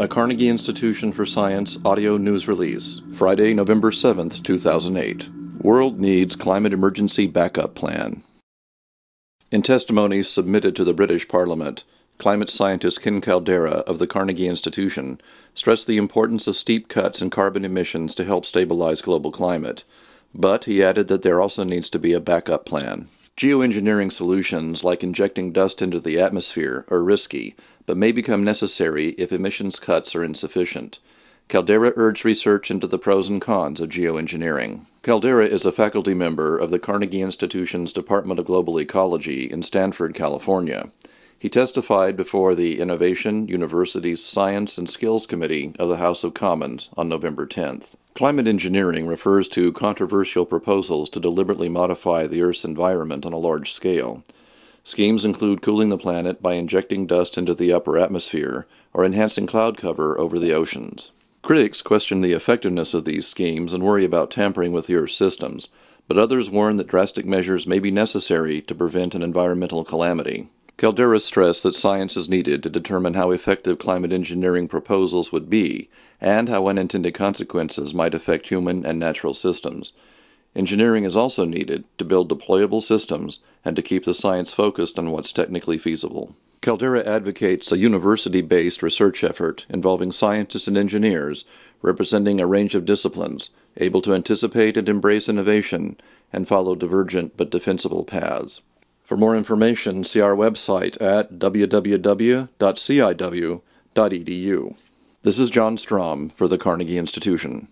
a Carnegie Institution for Science audio news release, Friday, November 7, 2008. World needs climate emergency backup plan. In testimony submitted to the British Parliament, climate scientist Ken Caldera of the Carnegie Institution stressed the importance of steep cuts in carbon emissions to help stabilize global climate, but he added that there also needs to be a backup plan. Geoengineering solutions like injecting dust into the atmosphere are risky, but may become necessary if emissions cuts are insufficient. Caldera urged research into the pros and cons of geoengineering. Caldera is a faculty member of the Carnegie Institution's Department of Global Ecology in Stanford, California. He testified before the Innovation, Universities, Science, and Skills Committee of the House of Commons on November 10th. Climate engineering refers to controversial proposals to deliberately modify the Earth's environment on a large scale. Schemes include cooling the planet by injecting dust into the upper atmosphere or enhancing cloud cover over the oceans. Critics question the effectiveness of these schemes and worry about tampering with the Earth's systems, but others warn that drastic measures may be necessary to prevent an environmental calamity. Caldera stressed that science is needed to determine how effective climate engineering proposals would be and how unintended consequences might affect human and natural systems. Engineering is also needed to build deployable systems and to keep the science focused on what's technically feasible. Caldera advocates a university based research effort involving scientists and engineers representing a range of disciplines, able to anticipate and embrace innovation and follow divergent but defensible paths. For more information, see our website at www.ciw.edu. This is John Strom for the Carnegie Institution.